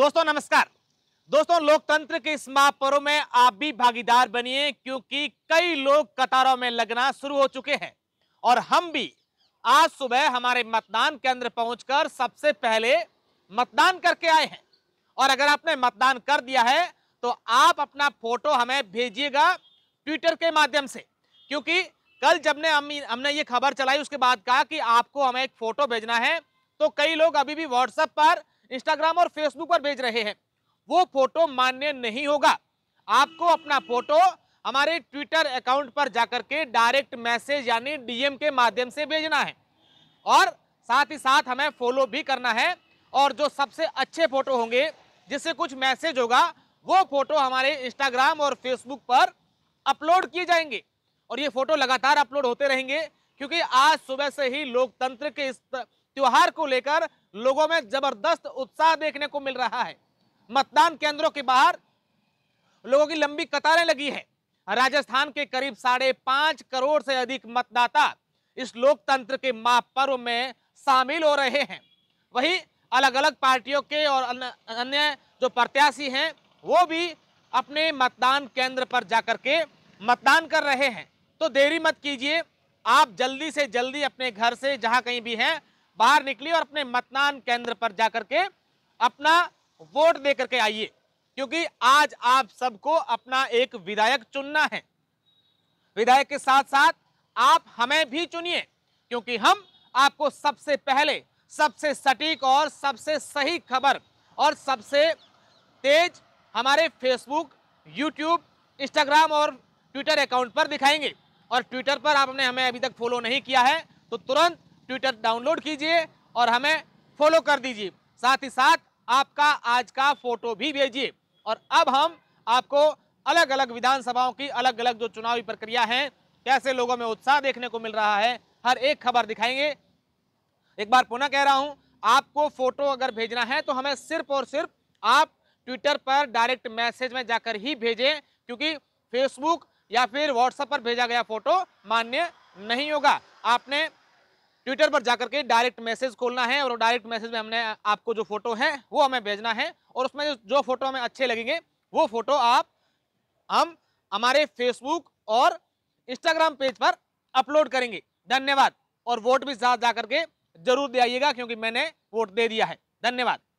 दोस्तों नमस्कार दोस्तों लोकतंत्र के इस महापर्व में आप भी भागीदार बनिए क्योंकि कई लोग कतारों में लगना शुरू हो चुके हैं और हम भी आज सुबह हमारे मतदान केंद्र पहुंचकर सबसे पहले मतदान करके आए हैं और अगर आपने मतदान कर दिया है तो आप अपना फोटो हमें भेजिएगा ट्विटर के माध्यम से क्योंकि कल जब ने हम हमने ये खबर चलाई उसके बाद कहा कि आपको हमें एक फ़ोटो भेजना है तो कई लोग अभी भी व्हाट्सएप पर इंस्टाग्राम और फेसबुक पर भेज रहे हैं वो फोटो मान्य नहीं होगा आपको अपना फोटो हमारे ट्विटर अकाउंट पर जाकर के डायरेक्ट मैसेज यानी डीएम के माध्यम से भेजना है और साथ ही साथ हमें फॉलो भी करना है और जो सबसे अच्छे फोटो होंगे जिससे कुछ मैसेज होगा वो फोटो हमारे इंस्टाग्राम और फेसबुक पर अपलोड किए जाएंगे और ये फोटो लगातार अपलोड होते रहेंगे क्योंकि आज सुबह से ही लोकतंत्र के इस त्योहार को लेकर लोगों में जबरदस्त उत्साह देखने को मिल रहा है मतदान केंद्रों के बाहर लोगों की लंबी कतारें लगी है राजस्थान के करीब साढ़े पांच करोड़ से अधिक मतदाता इस लोकतंत्र के महापर्व में शामिल हो रहे हैं वहीं अलग अलग पार्टियों के और अन्य जो प्रत्याशी हैं वो भी अपने मतदान केंद्र पर जाकर के मतदान कर रहे हैं तो देरी मत कीजिए आप जल्दी से जल्दी अपने घर से जहां कहीं भी हैं बाहर निकलिए और अपने मतदान केंद्र पर जाकर के अपना वोट दे करके आइए क्योंकि आज आप सबको अपना एक विधायक चुनना है विधायक के साथ साथ आप हमें भी चुनिए क्योंकि हम आपको सबसे पहले सबसे सटीक और सबसे सही खबर और सबसे तेज हमारे फेसबुक यूट्यूब इंस्टाग्राम और ट्विटर अकाउंट पर दिखाएंगे और ट्विटर पर आपने हमें अभी तक फॉलो नहीं किया है तो तुरंत ट्विटर डाउनलोड कीजिए और हमें फॉलो कर दीजिए साथ ही साथ आपका आज का फोटो भी भेजिए और अब हम आपको अलग अलग विधानसभाओं की अलग अलग जो चुनावी प्रक्रिया है कैसे लोगों में उत्साह देखने को मिल रहा है हर एक खबर दिखाएंगे एक बार पुनः कह रहा हूं आपको फोटो अगर भेजना है तो हमें सिर्फ और सिर्फ आप ट्विटर पर डायरेक्ट मैसेज में जाकर ही भेजें क्योंकि फेसबुक या फिर व्हाट्सएप पर भेजा गया फोटो मान्य नहीं होगा आपने ट्विटर पर जाकर के डायरेक्ट मैसेज खोलना है और डायरेक्ट मैसेज में हमने आपको जो फोटो है वो हमें भेजना है और उसमें जो, फोटो हमें अच्छे लगेंगे वो फोटो आप हम हमारे फेसबुक और इंस्टाग्राम पेज पर अपलोड करेंगे धन्यवाद और वोट भी साथ जा करके जरूर दे आइएगा क्योंकि मैंने वोट दे दिया है धन्यवाद